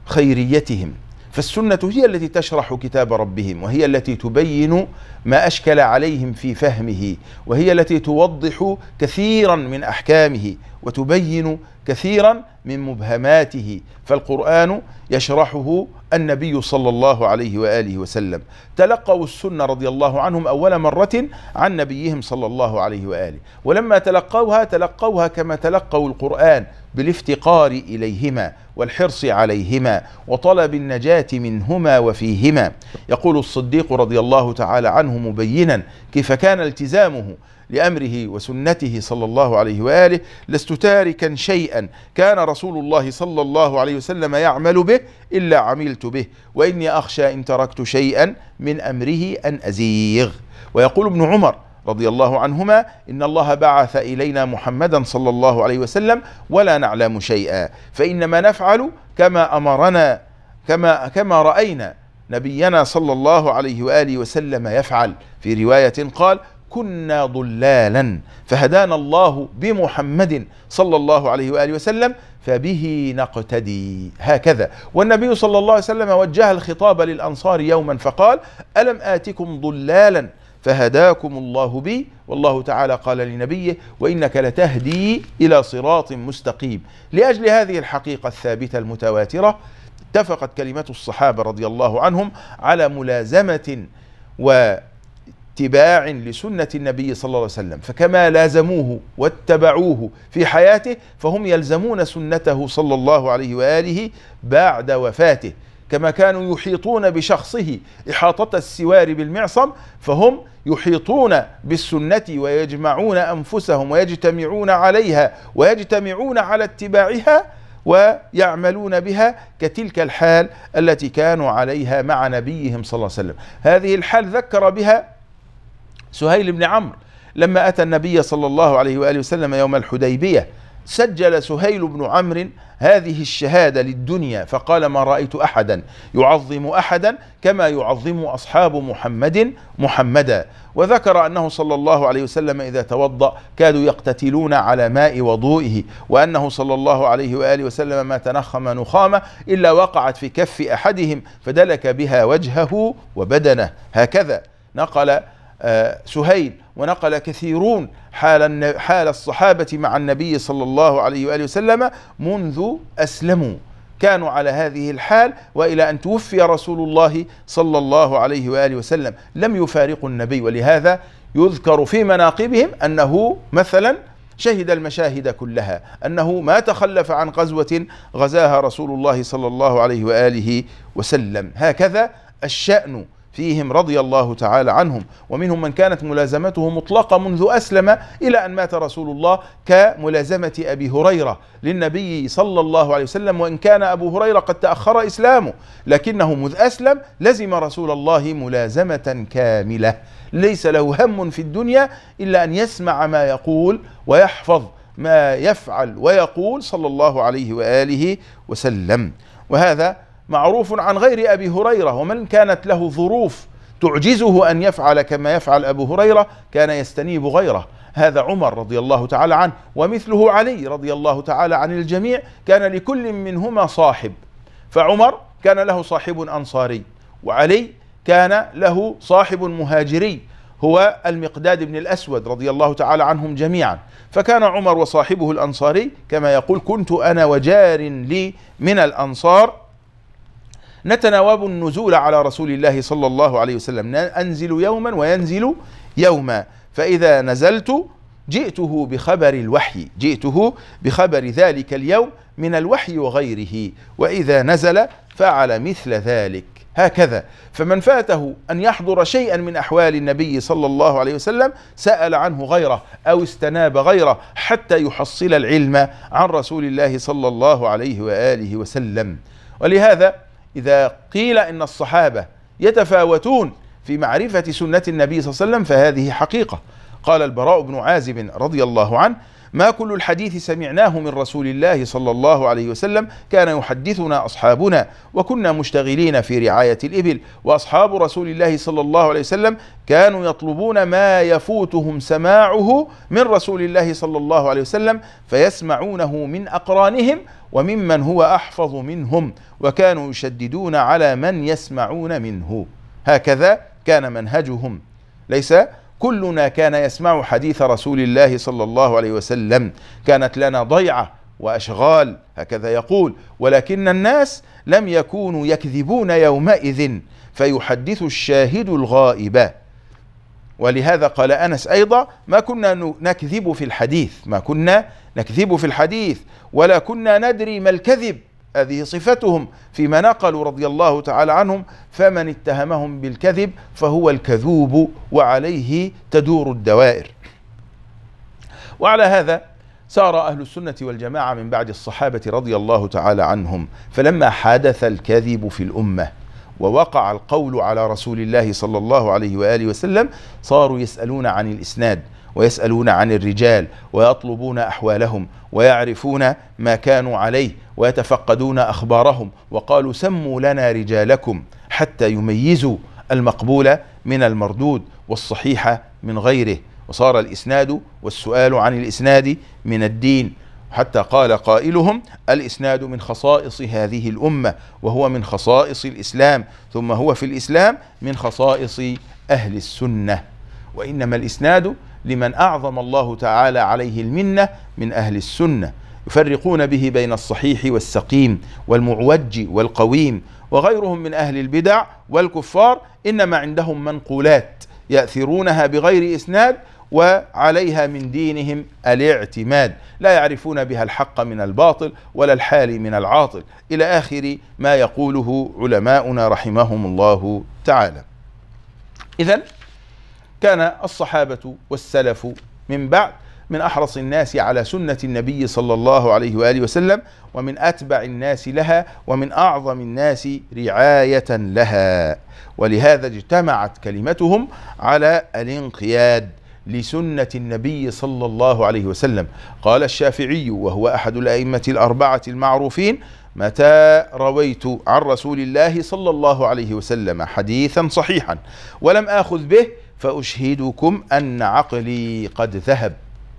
خيريتهم فالسنة هي التي تشرح كتاب ربهم وهي التي تبين ما أشكل عليهم في فهمه وهي التي توضح كثيرا من أحكامه وتبين كثيرا من مبهماته فالقرآن يشرحه النبي صلى الله عليه وآله وسلم تلقوا السنة رضي الله عنهم أول مرة عن نبيهم صلى الله عليه وآله ولما تلقوها تلقوها كما تلقوا القرآن بالافتقار إليهما والحرص عليهما وطلب النجاة منهما وفيهما يقول الصديق رضي الله تعالى عنه مبينا كيف كان التزامه لأمره وسنته صلى الله عليه وآله لست تاركا شيئا كان رسول الله صلى الله عليه وسلم يعمل به إلا عملت به وإني أخشى إن تركت شيئا من أمره أن أزيغ ويقول ابن عمر رضي الله عنهما إن الله بعث إلينا محمدا صلى الله عليه وسلم ولا نعلم شيئا فإنما نفعل كما أمرنا كما كما رأينا نبينا صلى الله عليه واله وسلم يفعل في روايه قال كنا ضلالا فهدانا الله بمحمد صلى الله عليه وآله وسلم فبه نقتدي هكذا والنبي صلى الله عليه وسلم وجه الخطاب للأنصار يوما فقال ألم آتكم ضلالا فهداكم الله بي والله تعالى قال لنبيه وإنك لتهدي إلى صراط مستقيم لأجل هذه الحقيقة الثابتة المتواترة اتفقت كلمة الصحابة رضي الله عنهم على ملازمة و اتباع لسنة النبي صلى الله عليه وسلم فكما لازموه واتبعوه في حياته فهم يلزمون سنته صلى الله عليه وآله بعد وفاته كما كانوا يحيطون بشخصه إحاطة السوار بالمعصم فهم يحيطون بالسنة ويجمعون أنفسهم ويجتمعون عليها ويجتمعون على اتباعها ويعملون بها كتلك الحال التي كانوا عليها مع نبيهم صلى الله عليه وسلم هذه الحال ذكر بها سهيل بن عمرو لما أتى النبي صلى الله عليه وآله وسلم يوم الحديبية سجل سهيل بن عمرو هذه الشهادة للدنيا فقال ما رأيت أحدا يعظم أحدا كما يعظم أصحاب محمد محمدا وذكر أنه صلى الله عليه وسلم إذا توضأ كادوا يقتتلون على ماء وضوئه وأنه صلى الله عليه وآله وسلم ما تنخم نخامة إلا وقعت في كف أحدهم فدلك بها وجهه وبدنه هكذا نقل آه، سهيل ونقل كثيرون حال حال الصحابة مع النبي صلى الله عليه وآله وسلم منذ أسلموا كانوا على هذه الحال والى ان توفي رسول الله صلى الله عليه واله وسلم لم يفارقوا النبي ولهذا يذكر في مناقبهم انه مثلا شهد المشاهد كلها انه ما تخلف عن غزوه غزاها رسول الله صلى الله عليه واله وسلم هكذا الشان فيهم رضي الله تعالى عنهم ومنهم من كانت ملازمته مطلقة منذ أسلم إلى أن مات رسول الله كملازمة أبي هريرة للنبي صلى الله عليه وسلم وإن كان أبو هريرة قد تأخر إسلامه لكنه مذ أسلم لزم رسول الله ملازمة كاملة ليس له هم في الدنيا إلا أن يسمع ما يقول ويحفظ ما يفعل ويقول صلى الله عليه وآله وسلم وهذا معروف عن غير أبي هريرة ومن كانت له ظروف تعجزه أن يفعل كما يفعل أبو هريرة كان يستنيب غيره هذا عمر رضي الله تعالى عنه ومثله علي رضي الله تعالى عن الجميع كان لكل منهما صاحب فعمر كان له صاحب أنصاري وعلي كان له صاحب مهاجري هو المقداد بن الأسود رضي الله تعالى عنهم جميعا فكان عمر وصاحبه الأنصاري كما يقول كنت أنا وجار لي من الأنصار نتناوب النزول على رسول الله صلى الله عليه وسلم أنزل يوما وينزل يوما فإذا نزلت جئته بخبر الوحي جئته بخبر ذلك اليوم من الوحي وغيره وإذا نزل فعل مثل ذلك هكذا فمن فاته أن يحضر شيئا من أحوال النبي صلى الله عليه وسلم سأل عنه غيره أو استناب غيره حتى يحصل العلم عن رسول الله صلى الله عليه وآله وسلم ولهذا إذا قيل إن الصحابة يتفاوتون في معرفة سنة النبي صلى الله عليه وسلم فهذه حقيقة قال البراء بن عازب رضي الله عنه ما كل الحديث سمعناه من رسول الله صلى الله عليه وسلم كان يحدثنا أصحابنا وكنا مشتغلين في رعاية الإبل وأصحاب رسول الله صلى الله عليه وسلم كانوا يطلبون ما يفوتهم سماعه من رسول الله صلى الله عليه وسلم فيسمعونه من أقرانهم وممن هو أحفظ منهم وكانوا يشددون على من يسمعون منه هكذا كان منهجهم ليس كلنا كان يسمع حديث رسول الله صلى الله عليه وسلم كانت لنا ضيعة وأشغال هكذا يقول ولكن الناس لم يكونوا يكذبون يومئذ فيحدث الشاهد الغائب ولهذا قال أنس أيضا ما كنا نكذب في الحديث ما كنا نكذب في الحديث ولا كنا ندري ما الكذب هذه صفتهم فيما نقلوا رضي الله تعالى عنهم فمن اتهمهم بالكذب فهو الكذوب وعليه تدور الدوائر وعلى هذا سار أهل السنة والجماعة من بعد الصحابة رضي الله تعالى عنهم فلما حدث الكذب في الأمة ووقع القول على رسول الله صلى الله عليه وآله وسلم صاروا يسألون عن الإسناد ويسألون عن الرجال ويطلبون أحوالهم ويعرفون ما كانوا عليه ويتفقدون أخبارهم وقالوا سموا لنا رجالكم حتى يميزوا المقبول من المردود والصحيح من غيره وصار الإسناد والسؤال عن الإسناد من الدين حتى قال قائلهم الإسناد من خصائص هذه الأمة وهو من خصائص الإسلام ثم هو في الإسلام من خصائص أهل السنة وإنما الإسناد لمن أعظم الله تعالى عليه المنة من أهل السنة يفرقون به بين الصحيح والسقيم والمعوج والقويم وغيرهم من أهل البدع والكفار إنما عندهم منقولات يأثرونها بغير إسناد وعليها من دينهم الاعتماد لا يعرفون بها الحق من الباطل ولا الحال من العاطل إلى آخر ما يقوله علماؤنا رحمهم الله تعالى إذا كان الصحابة والسلف من بعد من أحرص الناس على سنة النبي صلى الله عليه وآله وسلم ومن أتبع الناس لها ومن أعظم الناس رعاية لها ولهذا اجتمعت كلمتهم على الانقياد لسنة النبي صلى الله عليه وسلم قال الشافعي وهو أحد الأئمة الأربعة المعروفين متى رويت عن رسول الله صلى الله عليه وسلم حديثا صحيحا ولم آخذ به فأشهدكم أن عقلي قد ذهب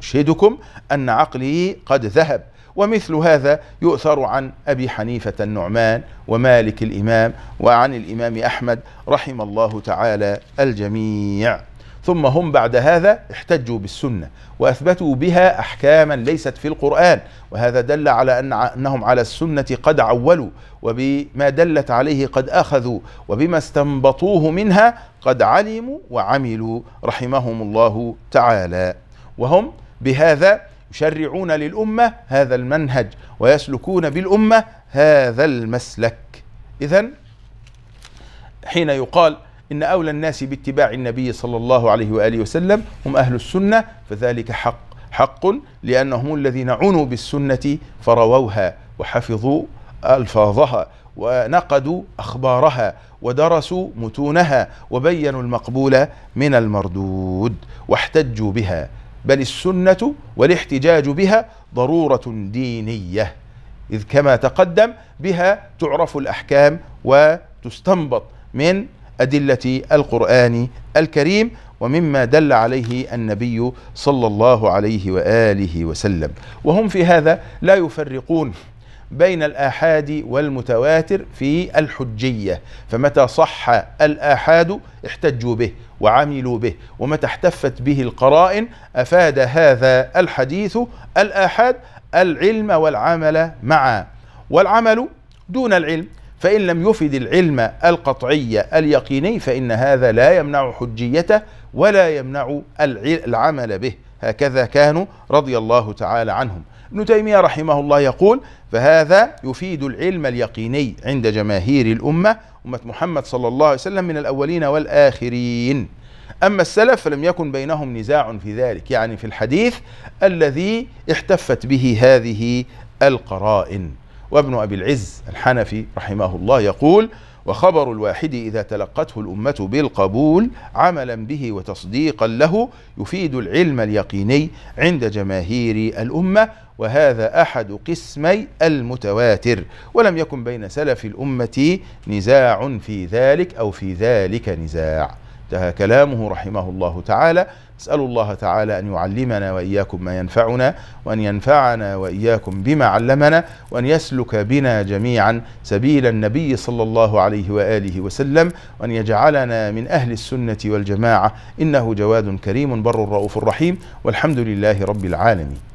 أشهدكم أن عقلي قد ذهب ومثل هذا يؤثر عن أبي حنيفة النعمان ومالك الإمام وعن الإمام أحمد رحم الله تعالى الجميع ثم هم بعد هذا احتجوا بالسنة وأثبتوا بها أحكاما ليست في القرآن وهذا دل على أن أنهم على السنة قد عولوا وبما دلت عليه قد أخذوا وبما استنبطوه منها قد علموا وعملوا رحمهم الله تعالى وهم بهذا يشرعون للأمة هذا المنهج ويسلكون بالأمة هذا المسلك إذا حين يقال إن أولى الناس باتباع النبي صلى الله عليه وآله وسلم هم أهل السنة فذلك حق حق لأنهم الذين عنوا بالسنة فرووها وحفظوا ألفاظها ونقدوا أخبارها ودرسوا متونها وبينوا المقبول من المردود واحتجوا بها بل السنة والاحتجاج بها ضرورة دينية إذ كما تقدم بها تعرف الأحكام وتستنبط من أدلة القرآن الكريم ومما دل عليه النبي صلى الله عليه وآله وسلم وهم في هذا لا يفرقون بين الآحاد والمتواتر في الحجية فمتى صح الآحاد احتجوا به وعملوا به ومتى احتفت به القرائن أفاد هذا الحديث الآحاد العلم والعمل معا والعمل دون العلم فإن لم يفد العلم القطعي اليقيني فإن هذا لا يمنع حجيته ولا يمنع العمل به هكذا كانوا رضي الله تعالى عنهم ابن تيمية رحمه الله يقول فهذا يفيد العلم اليقيني عند جماهير الأمة أمة محمد صلى الله عليه وسلم من الأولين والآخرين أما السلف فلم يكن بينهم نزاع في ذلك يعني في الحديث الذي احتفت به هذه القرائن وابن أبي العز الحنفي رحمه الله يقول وخبر الواحد إذا تلقته الأمة بالقبول عملا به وتصديقا له يفيد العلم اليقيني عند جماهير الأمة وهذا أحد قسمي المتواتر ولم يكن بين سلف الأمة نزاع في ذلك أو في ذلك نزاع انتهى كلامه رحمه الله تعالى نسأل الله تعالى أن يعلمنا وإياكم ما ينفعنا وأن ينفعنا وإياكم بما علمنا وأن يسلك بنا جميعا سبيل النبي صلى الله عليه وآله وسلم وأن يجعلنا من أهل السنة والجماعة إنه جواد كريم بر رؤوف رحيم والحمد لله رب العالمين